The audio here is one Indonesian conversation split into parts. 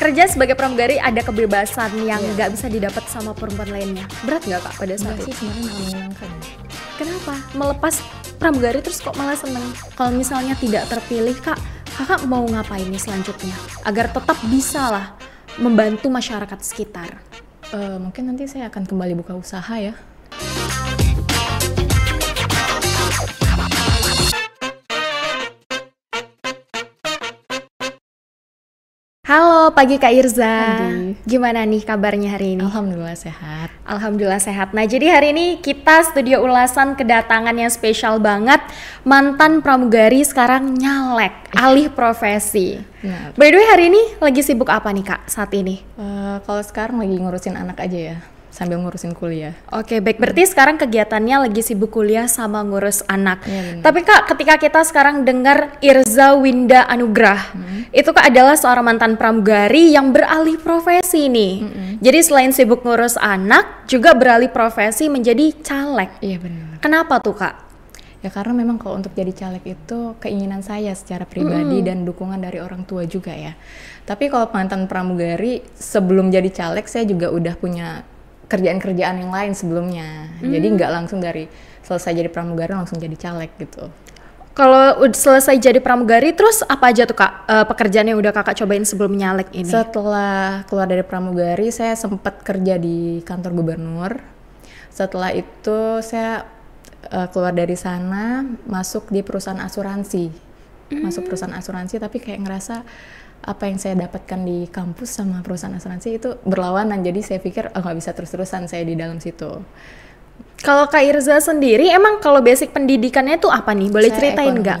kerja sebagai pramugari ada kebebasan yang iya. nggak yeah. bisa didapat sama perempuan lainnya. Berat nggak kak pada saat iya itu? sebenarnya menyenangkan. Kenapa? Melepas pramugari terus kok malah seneng? Kalau misalnya tidak terpilih kak, kakak mau ngapain nih selanjutnya? Agar tetap bisa lah membantu masyarakat sekitar. Uh, mungkin nanti saya akan kembali buka usaha ya. pagi Kak Irza. Gimana nih kabarnya hari ini? Alhamdulillah sehat. Alhamdulillah sehat. Nah, jadi hari ini kita studio ulasan kedatangan yang spesial banget. Mantan pramugari sekarang nyalek, alih profesi. By the way, hari ini lagi sibuk apa nih Kak saat ini? Uh, kalau sekarang lagi ngurusin anak aja ya sambil ngurusin kuliah. Oke, okay, baik. Berarti hmm. sekarang kegiatannya lagi sibuk kuliah sama ngurus anak. Ya, Tapi Kak, ketika kita sekarang dengar Irza Winda Anugrah, hmm. itu Kak adalah seorang mantan pramugari yang beralih profesi nih. Hmm. Jadi selain sibuk ngurus anak, juga beralih profesi menjadi caleg. Iya, benar. Kenapa tuh, Kak? ya karena memang kalau untuk jadi caleg itu keinginan saya secara pribadi hmm. dan dukungan dari orang tua juga ya tapi kalau mantan pramugari sebelum jadi caleg saya juga udah punya kerjaan-kerjaan yang lain sebelumnya. Hmm. Jadi nggak langsung dari selesai jadi pramugari langsung jadi caleg gitu. Kalau selesai jadi pramugari, terus apa aja tuh kak uh, pekerjaan yang udah kakak cobain sebelum nyalek ini? Setelah keluar dari pramugari, saya sempat kerja di kantor gubernur. Setelah itu saya uh, keluar dari sana, masuk di perusahaan asuransi, masuk hmm. perusahaan asuransi, tapi kayak ngerasa apa yang saya dapatkan di kampus sama perusahaan asuransi itu berlawanan jadi saya pikir oh, nggak oh, bisa terus-terusan saya di dalam situ kalau Kak Irza sendiri emang kalau basic pendidikannya itu apa nih boleh saya ceritain nggak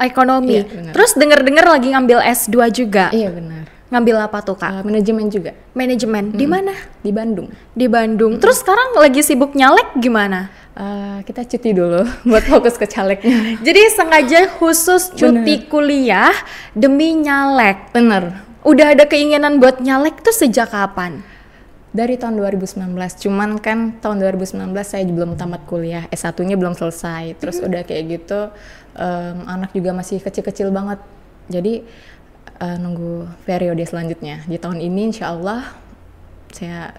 ekonomi, gak? ekonomi. Iya, terus denger denger lagi ngambil S2 juga iya benar Ngambil apa tuh kak? Uh, manajemen juga. Manajemen. Hmm. Di mana? Di Bandung. Di Bandung. Hmm. Terus sekarang lagi sibuk nyalek gimana? Uh, kita cuti dulu buat fokus ke caleknya Jadi sengaja khusus cuti Bener. kuliah demi nyalek. Bener. Udah ada keinginan buat nyalek tuh sejak kapan? dari tahun 2019. Cuman kan tahun 2019 saya belum tamat kuliah, S1-nya belum selesai. Terus hmm. udah kayak gitu um, anak juga masih kecil-kecil banget. Jadi uh, nunggu periode selanjutnya. Di tahun ini insya Allah saya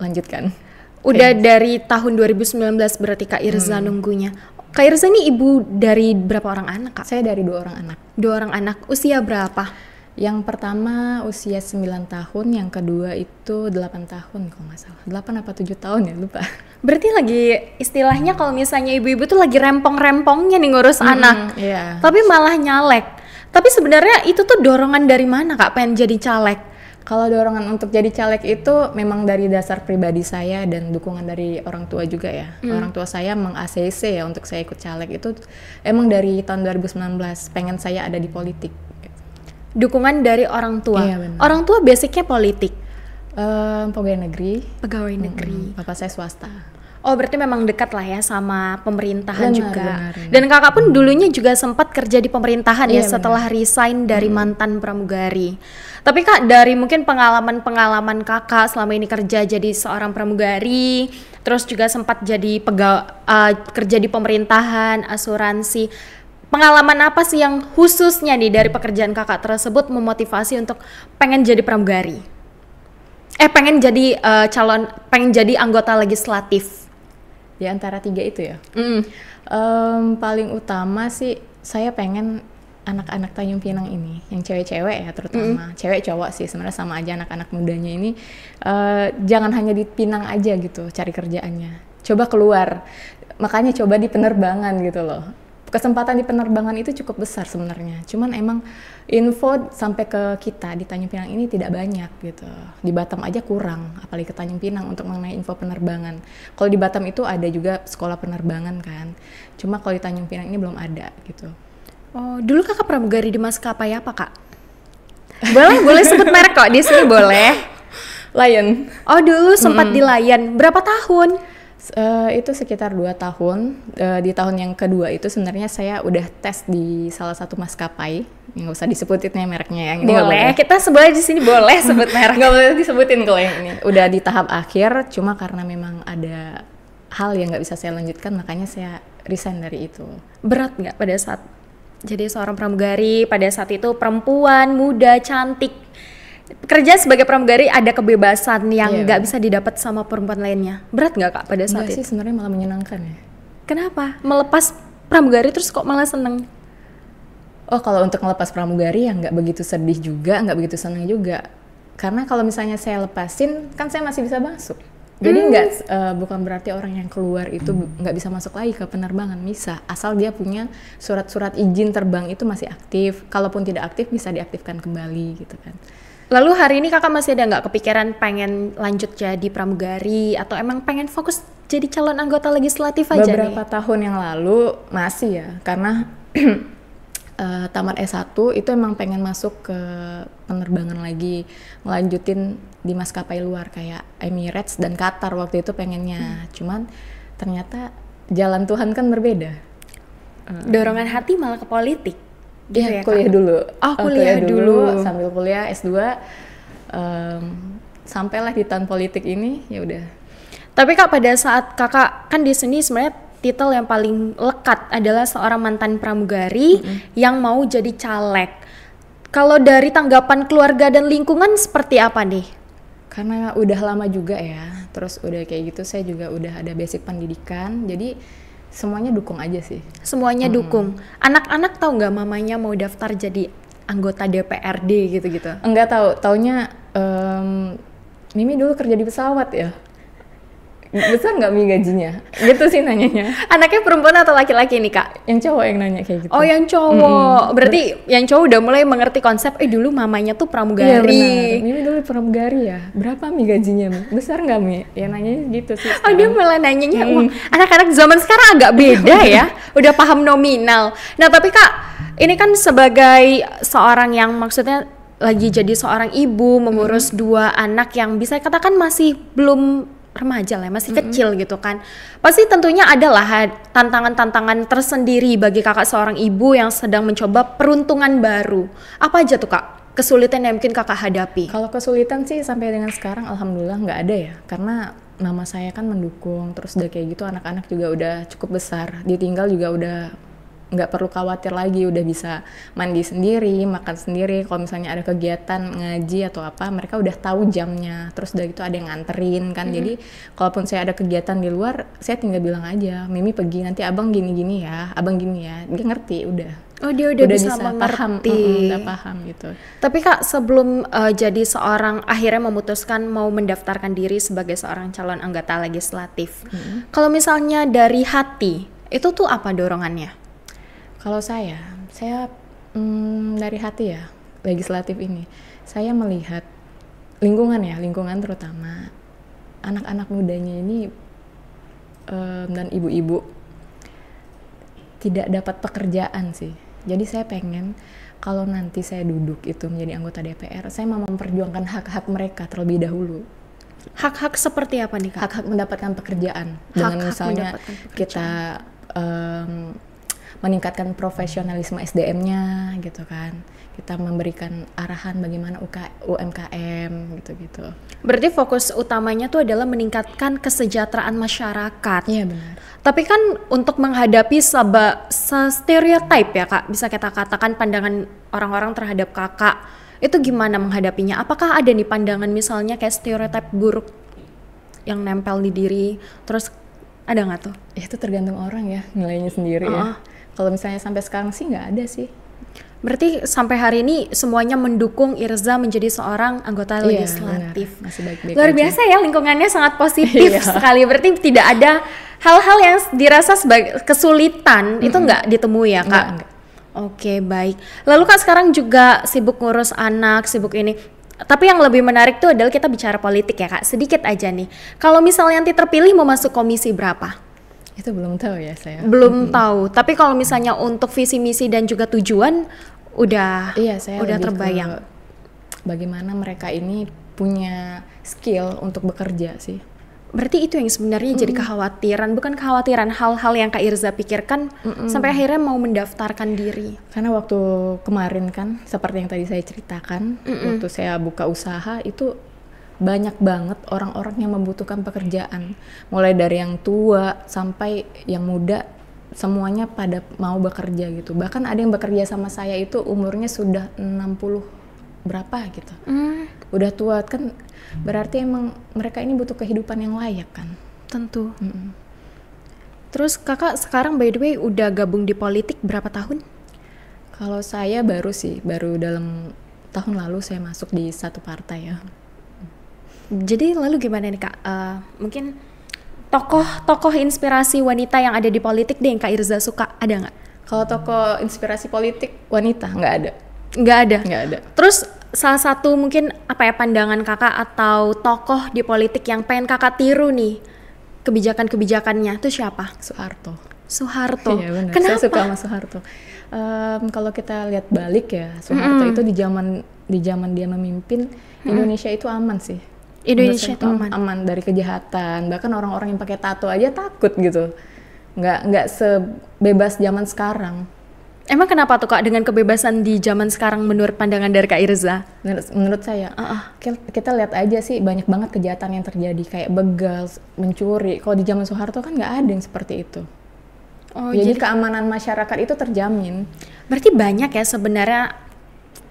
lanjutkan. Udah Kayak. dari tahun 2019 berarti Kak Irza hmm. nunggunya. Kak Irza ini ibu dari berapa orang anak Kak? Saya dari dua orang anak. Dua orang anak. Usia berapa? Yang pertama usia 9 tahun, yang kedua itu 8 tahun kalau nggak salah. 8 apa 7 tahun ya, lupa. Berarti lagi istilahnya kalau misalnya ibu-ibu tuh lagi rempong-rempongnya nih ngurus hmm, anak. Iya. Tapi malah nyalek tapi sebenarnya itu tuh dorongan dari mana kak pengen jadi caleg? Kalau dorongan untuk jadi caleg itu memang dari dasar pribadi saya dan dukungan dari orang tua juga ya. Hmm. Orang tua saya meng-ACC ya untuk saya ikut caleg itu emang dari tahun 2019 pengen saya ada di politik. Dukungan dari orang tua. Iya, benar. orang tua basicnya politik. Uh, pegawai negeri. Pegawai negeri. Hmm, bapak saya swasta Oh berarti memang dekat lah ya sama pemerintahan benar, juga. Benar, ya. Dan kakak pun dulunya juga sempat kerja di pemerintahan ya iya, ya setelah resign dari hmm. mantan pramugari. Tapi kak dari mungkin pengalaman-pengalaman kakak selama ini kerja jadi seorang pramugari, terus juga sempat jadi pegaw uh, eh, kerja di pemerintahan, asuransi. Pengalaman apa sih yang khususnya nih dari pekerjaan kakak tersebut memotivasi untuk pengen jadi pramugari? Eh pengen jadi uh, calon, pengen jadi anggota legislatif di antara tiga itu ya mm. um, paling utama sih saya pengen anak-anak Tanjung Pinang ini, yang cewek-cewek ya terutama, mm. cewek cowok sih sebenarnya sama aja anak-anak mudanya ini uh, jangan hanya di Pinang aja gitu cari kerjaannya, coba keluar, makanya coba di penerbangan gitu loh. Kesempatan di penerbangan itu cukup besar sebenarnya, cuman emang info sampai ke kita di Tanjung Pinang ini tidak banyak gitu. Di Batam aja kurang, apalagi ke Tanjung Pinang untuk mengenai info penerbangan. Kalau di Batam itu ada juga sekolah penerbangan kan. Cuma kalau di Tanjung Pinang ini belum ada gitu. Oh, dulu kakak pramugari di maskapai apa kak? Boleh, boleh sebut merek kok di sini boleh. Lion. Oh dulu sempat mm. di Lion. Berapa tahun? Eh, itu sekitar 2 tahun. Uh, di tahun yang kedua itu sebenarnya saya udah tes di salah satu maskapai. nggak usah disebutin ya mereknya yang ini boleh. boleh. Kita sebelah di sini boleh sebut merek. nggak boleh disebutin kalau yang ini. Udah di tahap akhir, cuma karena memang ada hal yang nggak bisa saya lanjutkan, makanya saya resign dari itu. Berat nggak pada saat jadi seorang pramugari pada saat itu perempuan muda cantik kerja sebagai pramugari ada kebebasan yang iya. nggak yeah. bisa didapat sama perempuan lainnya. Berat nggak kak pada saat Enggak itu? sih sebenarnya malah menyenangkan ya. Kenapa? Melepas pramugari terus kok malah seneng? Oh kalau untuk melepas pramugari ya nggak begitu sedih juga, nggak begitu seneng juga. Karena kalau misalnya saya lepasin, kan saya masih bisa masuk. Jadi hmm. nggak hmm. uh, bukan berarti orang yang keluar itu nggak bisa masuk lagi ke penerbangan bisa asal dia punya surat-surat izin terbang itu masih aktif. Kalaupun tidak aktif bisa diaktifkan kembali gitu kan. Lalu hari ini kakak masih ada nggak kepikiran pengen lanjut jadi pramugari atau emang pengen fokus jadi calon anggota legislatif aja Beberapa nih? tahun yang lalu masih ya, karena uh, tamat S1 itu emang pengen masuk ke penerbangan lagi, ngelanjutin di maskapai luar kayak Emirates dan Qatar waktu itu pengennya. Hmm. Cuman ternyata jalan Tuhan kan berbeda. Dorongan hati malah ke politik dia gitu ya, kuliah kan? dulu. Oh, oh, kuliah, kuliah dulu. dulu sambil kuliah S2 um, sampailah di tahun politik ini ya udah. Tapi Kak pada saat Kakak kan di sini sebenarnya titel yang paling lekat adalah seorang mantan pramugari mm -hmm. yang mau jadi caleg. Kalau dari tanggapan keluarga dan lingkungan seperti apa nih? Karena udah lama juga ya, terus udah kayak gitu saya juga udah ada basic pendidikan. Jadi semuanya dukung aja sih semuanya -hmm. dukung anak-anak tahu nggak mamanya mau daftar jadi anggota DPRD gitu-gitu enggak tahu taunya um, Mimi dulu kerja di pesawat ya besar nggak mi gajinya gitu sih nanyanya anaknya perempuan atau laki-laki nih kak yang cowok yang nanya kayak gitu oh yang cowok mm berarti Ber- yang cowok udah mulai mengerti konsep eh dulu mamanya tuh pramugari iya mimi dulu pramugari ya berapa mi gajinya mi besar nggak mi ya nanya gitu sih sekarang. oh dia malah nanyanya anak anak-anak zaman sekarang agak beda ya udah paham nominal nah tapi kak ini kan sebagai seorang yang maksudnya lagi jadi seorang ibu mengurus mm dua anak yang bisa katakan masih belum remaja lah ya, masih mm-hmm. kecil gitu kan pasti tentunya adalah tantangan-tantangan tersendiri bagi kakak seorang ibu yang sedang mencoba peruntungan baru apa aja tuh kak kesulitan yang mungkin kakak hadapi? Kalau kesulitan sih sampai dengan sekarang alhamdulillah nggak ada ya, karena mama saya kan mendukung, terus udah kayak gitu anak-anak juga udah cukup besar, ditinggal juga udah nggak perlu khawatir lagi udah bisa mandi sendiri makan sendiri kalau misalnya ada kegiatan ngaji atau apa mereka udah tahu jamnya terus udah gitu ada yang nganterin kan mm -hmm. jadi kalaupun saya ada kegiatan di luar saya tinggal bilang aja Mimi pergi nanti abang gini gini ya abang gini ya dia ngerti udah Oh dia udah, udah bisa, bisa mengerti. paham, udah paham gitu. Tapi kak sebelum uh, jadi seorang akhirnya memutuskan mau mendaftarkan diri sebagai seorang calon anggota legislatif, mm -hmm. kalau misalnya dari hati itu tuh apa dorongannya? Kalau saya, saya hmm, dari hati ya, legislatif ini, saya melihat lingkungan ya, lingkungan terutama anak-anak mudanya ini um, dan ibu-ibu tidak dapat pekerjaan sih. Jadi saya pengen kalau nanti saya duduk itu menjadi anggota DPR, saya mau memperjuangkan hak-hak mereka terlebih dahulu. Hak-hak seperti apa nih kak? Hak-hak mendapatkan pekerjaan hak -hak dengan misalnya pekerjaan. kita um, meningkatkan profesionalisme SDM-nya gitu kan. Kita memberikan arahan bagaimana UK, UMKM gitu-gitu. Berarti fokus utamanya tuh adalah meningkatkan kesejahteraan masyarakat. Iya benar. Tapi kan untuk menghadapi seba, se stereotype ya Kak, bisa kita katakan pandangan orang-orang terhadap Kakak itu gimana menghadapinya? Apakah ada nih pandangan misalnya kayak stereotip buruk yang nempel di diri terus ada nggak tuh? Ya, itu tergantung orang ya nilainya sendiri uh -uh. ya. Kalau misalnya sampai sekarang sih nggak ada sih. Berarti sampai hari ini semuanya mendukung Irza menjadi seorang anggota iya, legislatif. Masih baik-baik. Luar aja. biasa ya lingkungannya sangat positif iya. sekali. Berarti tidak ada hal-hal yang dirasa sebagai kesulitan mm -hmm. itu nggak ditemui ya, Kak? Enggak, enggak. Oke, baik. Lalu Kak sekarang juga sibuk ngurus anak, sibuk ini. Tapi yang lebih menarik tuh adalah kita bicara politik ya, Kak. Sedikit aja nih. Kalau misalnya nanti terpilih mau masuk komisi berapa? Itu belum tahu ya saya. Belum hmm. tahu. Tapi kalau misalnya untuk visi misi dan juga tujuan udah iya, saya udah terbayang. Bagaimana mereka ini punya skill untuk bekerja sih. Berarti itu yang sebenarnya mm. jadi kekhawatiran, bukan kekhawatiran hal-hal yang Kak Irza pikirkan Mm-mm. sampai akhirnya mau mendaftarkan diri. Karena waktu kemarin kan seperti yang tadi saya ceritakan, Mm-mm. waktu saya buka usaha itu banyak banget orang-orang yang membutuhkan pekerjaan mulai dari yang tua sampai yang muda semuanya pada mau bekerja gitu bahkan ada yang bekerja sama saya itu umurnya sudah 60 berapa gitu mm. udah tua kan berarti emang mereka ini butuh kehidupan yang layak kan tentu mm -mm. terus kakak sekarang by the way udah gabung di politik berapa tahun kalau saya baru sih baru dalam tahun lalu saya masuk di satu partai ya jadi lalu gimana nih kak? Uh, mungkin tokoh-tokoh inspirasi wanita yang ada di politik deh yang kak Irza suka ada nggak? Kalau tokoh inspirasi politik wanita nggak ada. Nggak ada. Nggak ada. Terus salah satu mungkin apa ya pandangan kakak atau tokoh di politik yang pengen kakak tiru nih kebijakan-kebijakannya itu siapa? Soeharto. Soeharto. Iya benar. Kenapa? Saya suka sama Soeharto. Um, kalau kita lihat balik ya, Soeharto mm -hmm. itu di zaman di zaman dia memimpin mm -hmm. Indonesia itu aman sih Indonesia itu aman. aman dari kejahatan bahkan orang-orang yang pakai tato aja takut gitu nggak nggak sebebas zaman sekarang emang kenapa tuh kak dengan kebebasan di zaman sekarang menurut pandangan dari kak Irza menurut, menurut saya uh -uh. kita lihat aja sih banyak banget kejahatan yang terjadi kayak begal mencuri kalau di zaman Soeharto kan nggak ada yang seperti itu Oh, ya, jadi, jadi keamanan masyarakat itu terjamin. Berarti banyak ya sebenarnya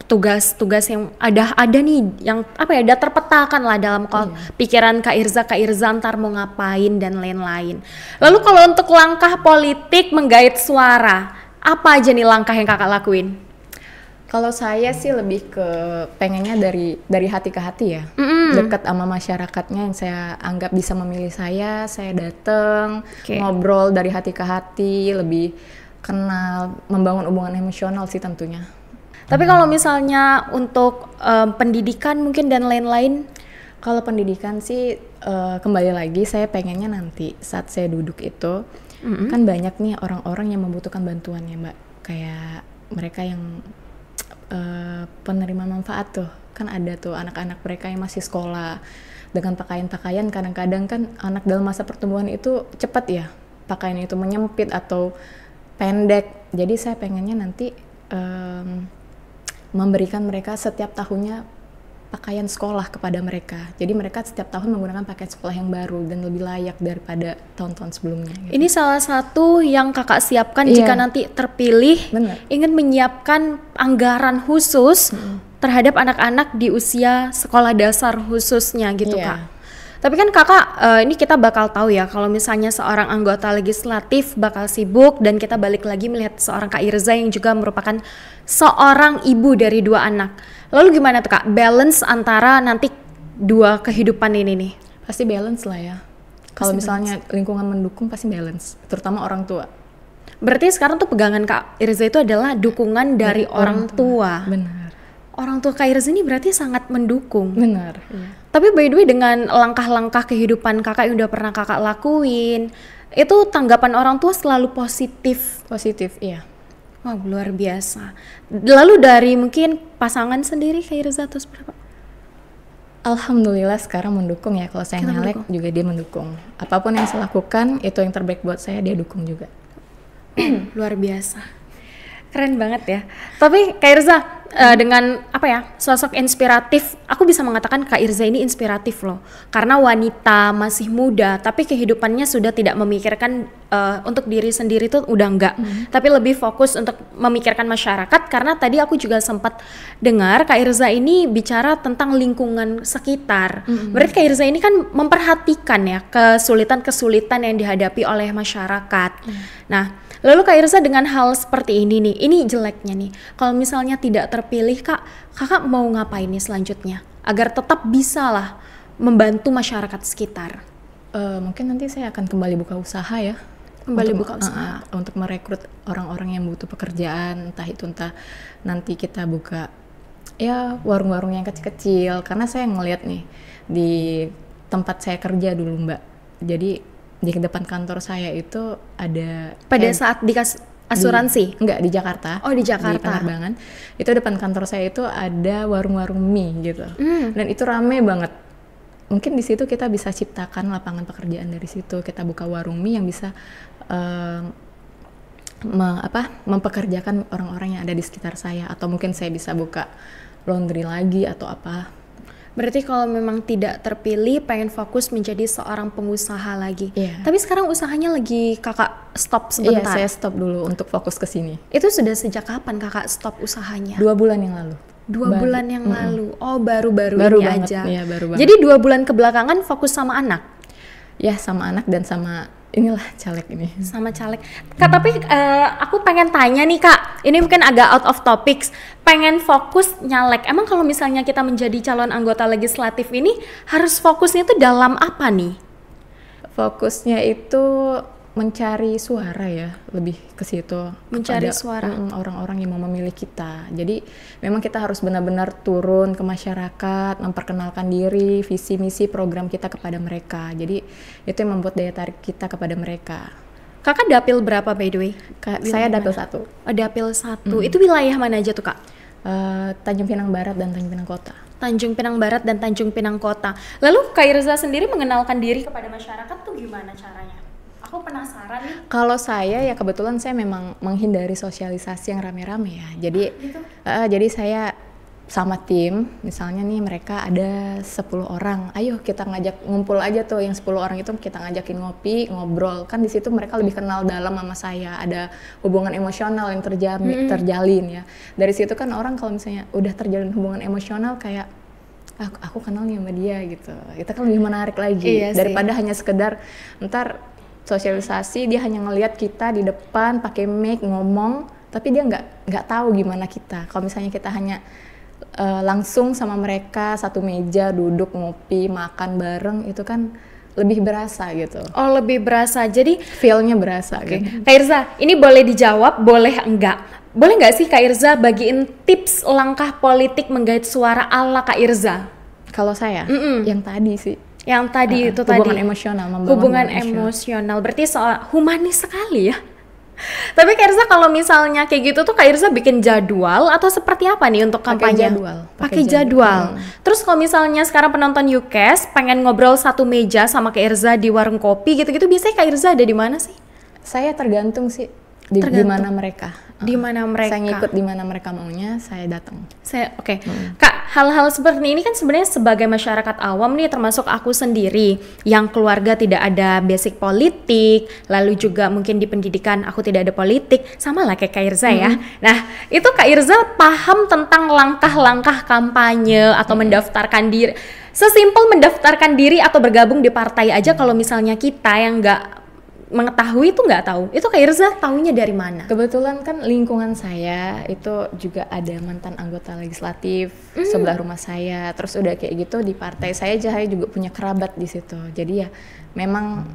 tugas-tugas yang ada ada nih yang apa ya ada terpetakan lah dalam yeah. pikiran Kak Irza Kak Irza ntar mau ngapain dan lain-lain. Lalu kalau untuk langkah politik menggait suara, apa aja nih langkah yang Kakak lakuin? Kalau saya sih lebih ke pengennya dari dari hati ke hati ya, mm-hmm. dekat sama masyarakatnya yang saya anggap bisa memilih saya, saya datang okay. ngobrol dari hati ke hati, lebih kenal, membangun hubungan emosional sih tentunya. Tapi kalau misalnya untuk um, pendidikan mungkin dan lain-lain, kalau pendidikan sih uh, kembali lagi saya pengennya nanti saat saya duduk itu mm-hmm. kan banyak nih orang-orang yang membutuhkan bantuan ya mbak kayak mereka yang uh, penerima manfaat tuh kan ada tuh anak-anak mereka yang masih sekolah dengan pakaian-pakaian kadang-kadang kan anak dalam masa pertumbuhan itu cepat ya pakaian itu menyempit atau pendek jadi saya pengennya nanti um, memberikan mereka setiap tahunnya pakaian sekolah kepada mereka. Jadi mereka setiap tahun menggunakan pakaian sekolah yang baru dan lebih layak daripada tahun-tahun sebelumnya. Gitu. Ini salah satu yang kakak siapkan yeah. jika nanti terpilih Bener. ingin menyiapkan anggaran khusus -hmm. terhadap anak-anak di usia sekolah dasar khususnya gitu yeah. kak. Tapi kan kakak uh, ini kita bakal tahu ya kalau misalnya seorang anggota legislatif bakal sibuk dan kita balik lagi melihat seorang Kak Irza yang juga merupakan seorang ibu dari dua anak. Lalu gimana tuh Kak balance antara nanti dua kehidupan ini nih? Pasti balance lah ya. Kalau misalnya balance. lingkungan mendukung pasti balance, terutama orang tua. Berarti sekarang tuh pegangan Kak Irza itu adalah dukungan dari, orang, orang tua. tua. Benar orang tua Kairz ini berarti sangat mendukung. Benar. Iya. Tapi by the way dengan langkah-langkah kehidupan kakak yang udah pernah kakak lakuin, itu tanggapan orang tua selalu positif. Positif, iya. Wah luar biasa. Lalu dari mungkin pasangan sendiri Kairz atau seberapa? Alhamdulillah sekarang mendukung ya kalau saya nyalek juga dia mendukung. Apapun yang saya lakukan itu yang terbaik buat saya dia dukung juga. Hmm, luar biasa. Keren banget ya. Tapi Kak Irza, uh, dengan apa ya, sosok inspiratif, aku bisa mengatakan Kak Irza ini inspiratif loh. Karena wanita masih muda, tapi kehidupannya sudah tidak memikirkan uh, untuk diri sendiri tuh udah enggak. Hmm. Tapi lebih fokus untuk memikirkan masyarakat, karena tadi aku juga sempat dengar Kak Irza ini bicara tentang lingkungan sekitar. Hmm. Berarti Kak Irza ini kan memperhatikan ya kesulitan-kesulitan yang dihadapi oleh masyarakat. Hmm. Nah, Lalu Kak Irsa dengan hal seperti ini nih, ini jeleknya nih. Kalau misalnya tidak terpilih Kak, Kakak mau ngapain nih selanjutnya? Agar tetap bisa lah membantu masyarakat sekitar. Uh, mungkin nanti saya akan kembali buka usaha ya. Kembali untuk, buka usaha. Uh, untuk merekrut orang-orang yang butuh pekerjaan, entah itu entah nanti kita buka ya warung-warung yang kecil-kecil. Karena saya ngeliat nih di tempat saya kerja dulu mbak. Jadi di depan kantor saya itu ada pada eh, saat dikas asuransi di, enggak di Jakarta oh di Jakarta di penerbangan itu depan kantor saya itu ada warung-warung mie gitu mm. dan itu rame banget mungkin di situ kita bisa ciptakan lapangan pekerjaan dari situ kita buka warung mie yang bisa um, me, apa mempekerjakan orang-orang yang ada di sekitar saya atau mungkin saya bisa buka laundry lagi atau apa Berarti kalau memang tidak terpilih pengen fokus menjadi seorang pengusaha lagi. Yeah. Tapi sekarang usahanya lagi Kakak stop iya, sebentar. Iya, yeah, saya stop dulu untuk fokus ke sini. Itu sudah sejak kapan Kakak stop usahanya? Dua bulan yang lalu dua baru, bulan yang mm -hmm. lalu oh baru-baru baru ini banget, aja ya, baru banget. jadi dua bulan kebelakangan fokus sama anak ya sama anak dan sama inilah caleg ini sama caleg kak tapi uh, aku pengen tanya nih kak ini mungkin agak out of topics pengen fokus nyalek emang kalau misalnya kita menjadi calon anggota legislatif ini harus fokusnya itu dalam apa nih fokusnya itu mencari suara ya lebih ke situ mencari suara orang-orang yang mau memilih kita jadi memang kita harus benar-benar turun ke masyarakat memperkenalkan diri visi misi program kita kepada mereka jadi itu yang membuat daya tarik kita kepada mereka kakak dapil berapa by the way Ka saya dapil mana? satu oh, dapil satu mm itu wilayah mana aja tuh kak uh, Tanjung Pinang Barat dan Tanjung Pinang Kota Tanjung Pinang Barat dan Tanjung Pinang Kota lalu Kak Irza sendiri mengenalkan diri kepada masyarakat tuh gimana caranya aku penasaran nih. Kalau saya ya kebetulan saya memang menghindari sosialisasi yang rame-rame ya. Jadi ah, gitu. uh, jadi saya sama tim, misalnya nih mereka ada 10 orang, ayo kita ngajak ngumpul aja tuh yang 10 orang itu kita ngajakin ngopi, ngobrol. Kan di situ mereka lebih kenal dalam sama saya, ada hubungan emosional yang terjami, hmm. terjalin ya. Dari situ kan orang kalau misalnya udah terjalin hubungan emosional kayak aku, aku kenal nih sama dia gitu. Kita kan lebih menarik lagi iya daripada hanya sekedar ntar sosialisasi dia hanya ngelihat kita di depan pakai make ngomong tapi dia nggak nggak tahu gimana kita kalau misalnya kita hanya uh, langsung sama mereka satu meja duduk ngopi makan bareng itu kan lebih berasa gitu. Oh lebih berasa, jadi feelnya berasa. Okay. Gitu. Kak Irza, ini boleh dijawab, boleh enggak? Boleh nggak sih Kak Irza bagiin tips langkah politik menggait suara ala Kak Irza? Kalau saya, mm -mm. yang tadi sih yang tadi uh, itu hubungan tadi emosional hubungan emosional berarti soal humanis sekali ya tapi Kak Irza kalau misalnya kayak gitu tuh Kak Irza bikin jadwal atau seperti apa nih untuk kampanye? Pakai jadwal. Pakai jadwal. jadwal. Hmm. Terus kalau misalnya sekarang penonton Yukes pengen ngobrol satu meja sama Kak Irza di warung kopi gitu-gitu, biasanya Kak Irza ada di mana sih? Saya tergantung sih di mana mereka di mana mereka saya ngikut di mana mereka maunya saya datang saya oke okay. hmm. kak hal-hal seperti ini kan sebenarnya sebagai masyarakat awam nih termasuk aku sendiri yang keluarga tidak ada basic politik lalu juga mungkin di pendidikan aku tidak ada politik sama lah kayak kak Irza ya. hmm. ya nah itu kak Irza paham tentang langkah-langkah kampanye atau hmm. mendaftarkan diri sesimpel mendaftarkan diri atau bergabung di partai aja kalau misalnya kita yang nggak mengetahui itu nggak tahu itu kayak Irza tahunya dari mana kebetulan kan lingkungan saya itu juga ada mantan anggota legislatif mm. sebelah rumah saya terus udah kayak gitu di partai saya Cahaya juga punya kerabat di situ jadi ya memang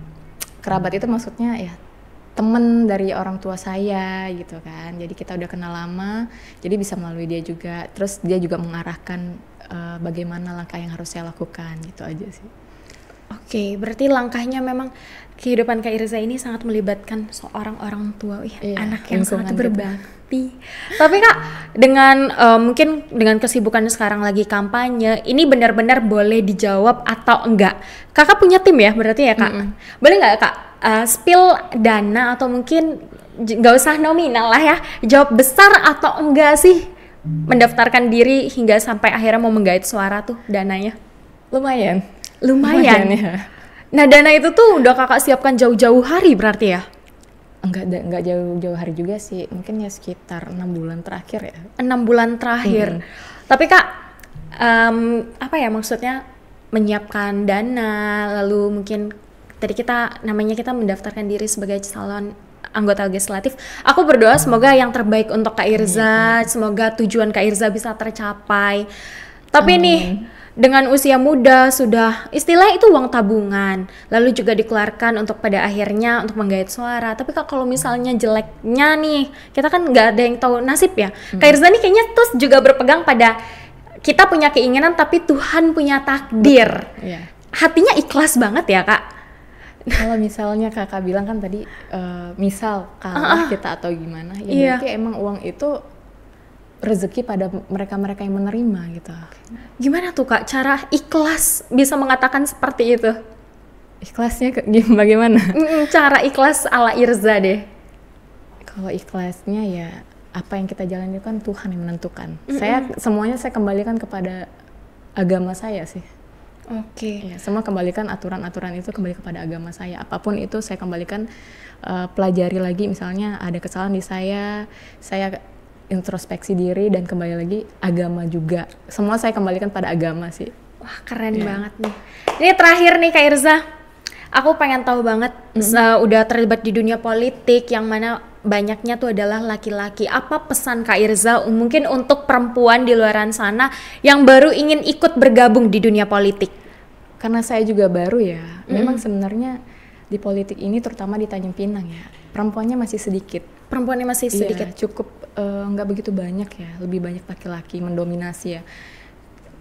kerabat itu maksudnya ya temen dari orang tua saya gitu kan jadi kita udah kenal lama jadi bisa melalui dia juga terus dia juga mengarahkan uh, bagaimana langkah yang harus saya lakukan gitu aja sih Oke, okay, berarti langkahnya memang kehidupan Kak Irza ini sangat melibatkan seorang orang tua, ya iya, anak yang sangat gitu. berbakti. Tapi Kak, dengan uh, mungkin dengan kesibukan sekarang lagi kampanye, ini benar-benar boleh dijawab atau enggak? Kakak punya tim ya, berarti ya Kak. Mm hmm Boleh enggak Kak uh, spill dana atau mungkin nggak usah nominal lah ya, jawab besar atau enggak sih mendaftarkan diri hingga sampai akhirnya mau menggait suara tuh dananya? Lumayan. Lumayan. Lumayan ya Nah dana itu tuh udah kakak siapkan jauh-jauh hari berarti ya? Enggak, enggak jauh-jauh hari juga sih. Mungkin ya sekitar enam bulan terakhir ya. Enam bulan terakhir. Hmm. Tapi kak, um, apa ya maksudnya menyiapkan dana, lalu mungkin tadi kita namanya kita mendaftarkan diri sebagai calon anggota legislatif. Aku berdoa semoga yang terbaik untuk Kak Irza, semoga tujuan Kak Irza bisa tercapai. Tapi hmm. nih dengan usia muda sudah istilah itu uang tabungan lalu juga dikeluarkan untuk pada akhirnya untuk menggait suara tapi kalau misalnya jeleknya nih kita kan nggak ada yang tahu nasib ya hmm. Kak nih kayaknya terus juga berpegang pada kita punya keinginan tapi Tuhan punya takdir iya. hatinya ikhlas banget ya Kak kalau misalnya kakak bilang kan tadi uh, misal kalah uh -uh. kita atau gimana ya yeah. berarti emang uang itu rezeki pada mereka-mereka yang menerima gitu. Gimana tuh kak cara ikhlas bisa mengatakan seperti itu? Ikhlasnya bagaimana? Cara ikhlas ala Irza deh. Kalau ikhlasnya ya apa yang kita jalani kan Tuhan yang menentukan. Mm -mm. Saya semuanya saya kembalikan kepada agama saya sih. Oke. Okay. Ya, semua kembalikan aturan-aturan itu kembali kepada agama saya. Apapun itu saya kembalikan uh, pelajari lagi misalnya ada kesalahan di saya, saya introspeksi diri dan kembali lagi agama juga. Semua saya kembalikan pada agama sih. Wah keren yeah. banget nih. Ini terakhir nih Kak Irza, aku pengen tahu banget mm -hmm. uh, udah terlibat di dunia politik yang mana banyaknya tuh adalah laki-laki. Apa pesan Kak Irza um, mungkin untuk perempuan di luar sana yang baru ingin ikut bergabung di dunia politik? Karena saya juga baru ya. Mm -hmm. Memang sebenarnya di politik ini terutama di Tanjung Pinang ya, perempuannya masih sedikit. Perempuannya masih iya, sedikit. Iya, cukup Eh, nggak uh, begitu banyak ya lebih banyak laki-laki mendominasi ya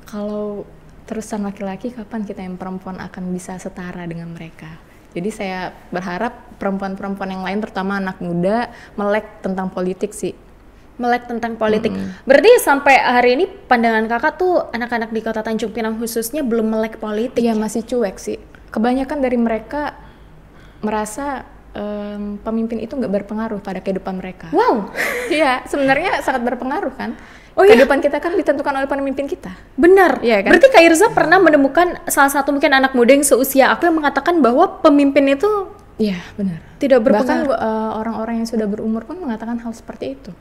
kalau terusan laki-laki kapan kita yang perempuan akan bisa setara dengan mereka jadi saya berharap perempuan-perempuan yang lain terutama anak muda melek tentang politik sih melek tentang politik. Hmm. Berarti sampai hari ini pandangan kakak tuh anak-anak di kota Tanjung Pinang khususnya belum melek politik. ya masih cuek sih. Kebanyakan dari mereka merasa um, pemimpin itu nggak berpengaruh pada kehidupan mereka. Wow. Iya, sebenarnya sangat berpengaruh kan. Oh iya. kehidupan iya? kita kan ditentukan oleh pemimpin kita. Benar. Iya kan? Berarti Kak Irza pernah menemukan salah satu mungkin anak muda yang seusia aku yang mengatakan bahwa pemimpin itu Iya, benar. Tidak berpengaruh. Bahkan orang eh, orang-orang yang sudah berumur pun mengatakan hal seperti itu.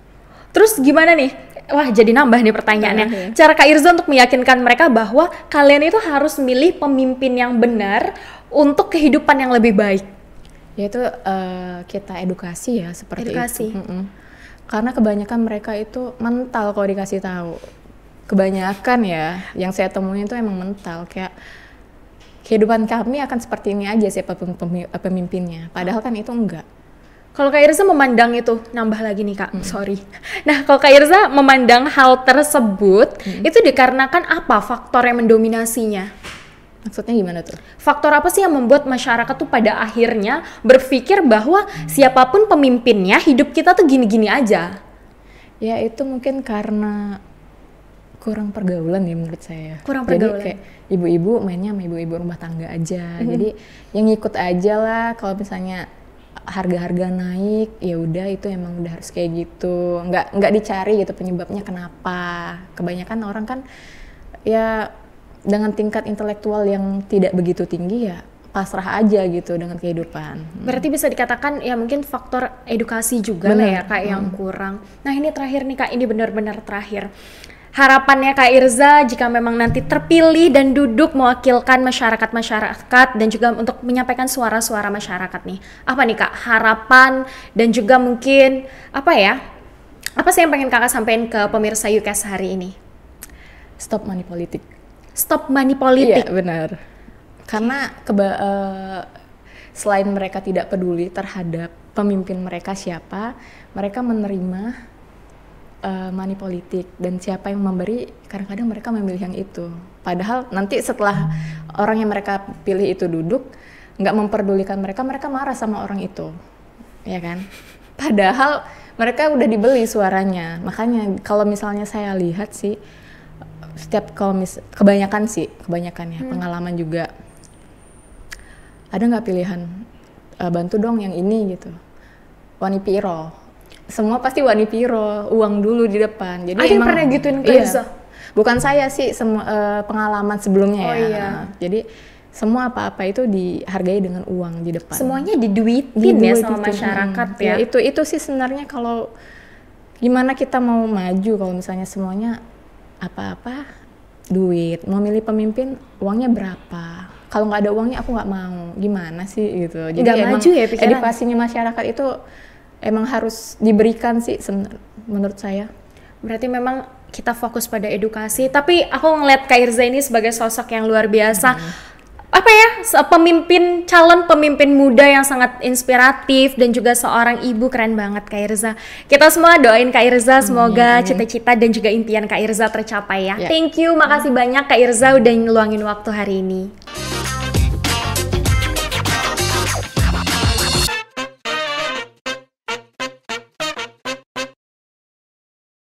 Terus gimana nih? Wah, jadi nambah nih pertanyaannya. ya. Cara Kak Irza untuk meyakinkan mereka bahwa kalian itu harus milih pemimpin yang benar untuk kehidupan yang lebih baik yaitu uh, kita edukasi ya seperti edukasi. itu. Mm -mm. Karena kebanyakan mereka itu mental kalau dikasih tahu. Kebanyakan ya, yang saya temuin itu emang mental kayak kehidupan kami akan seperti ini aja siapa pemimpinnya. Padahal kan itu enggak. Kalau Kak Irza memandang itu, nambah lagi nih Kak, hmm. sorry. Nah, kalau Kak Irza memandang hal tersebut, hmm. itu dikarenakan apa faktor yang mendominasinya? Maksudnya gimana tuh? Faktor apa sih yang membuat masyarakat tuh pada akhirnya berpikir bahwa siapapun pemimpinnya hidup kita tuh gini-gini aja? Ya itu mungkin karena kurang pergaulan ya menurut saya. Kurang pergaulan. Jadi kayak ibu-ibu mainnya sama ibu-ibu rumah tangga aja. Mm -hmm. Jadi yang ngikut aja lah kalau misalnya harga-harga naik ya udah itu emang udah harus kayak gitu nggak nggak dicari gitu penyebabnya kenapa kebanyakan orang kan ya dengan tingkat intelektual yang tidak begitu tinggi ya pasrah aja gitu dengan kehidupan. Hmm. Berarti bisa dikatakan ya mungkin faktor edukasi juga bener. ya kak yang hmm. kurang. Nah ini terakhir nih kak, ini benar-benar terakhir. Harapannya Kak Irza jika memang nanti terpilih dan duduk mewakilkan masyarakat-masyarakat dan juga untuk menyampaikan suara-suara masyarakat nih. Apa nih Kak harapan dan juga mungkin apa ya? Apa sih yang pengen Kakak sampaikan ke pemirsa UKS hari ini? Stop money politik stop money politik. Iya, benar. Karena keba uh, selain mereka tidak peduli terhadap pemimpin mereka siapa, mereka menerima uh, money politik dan siapa yang memberi kadang-kadang mereka memilih yang itu padahal nanti setelah orang yang mereka pilih itu duduk nggak memperdulikan mereka mereka marah sama orang itu ya kan padahal mereka udah dibeli suaranya makanya kalau misalnya saya lihat sih setiap kalau mis kebanyakan sih kebanyakan ya hmm. pengalaman juga ada nggak pilihan uh, bantu dong yang ini gitu wani piro semua pasti wani piro uang dulu di depan jadi emang, pernah gituin ke iya, bukan saya sih semua eh, pengalaman sebelumnya ya. oh, ya iya. jadi semua apa-apa itu dihargai dengan uang di depan semuanya diduitin, duit ya sama itu. masyarakat hmm. ya. ya itu itu sih sebenarnya kalau gimana kita mau maju kalau misalnya semuanya apa-apa duit mau milih pemimpin uangnya berapa kalau nggak ada uangnya aku nggak mau gimana sih gitu jadi gak emang maju ya pikiran. edukasinya masyarakat itu emang harus diberikan sih menurut saya berarti memang kita fokus pada edukasi tapi aku ngeliat Kak Irza ini sebagai sosok yang luar biasa hmm apa ya pemimpin calon pemimpin muda yang sangat inspiratif dan juga seorang ibu keren banget Kak Irza. Kita semua doain Kak Irza semoga cita-cita dan juga impian Kak Irza tercapai ya. Yeah. Thank you, makasih banyak Kak Irza udah ngeluangin waktu hari ini.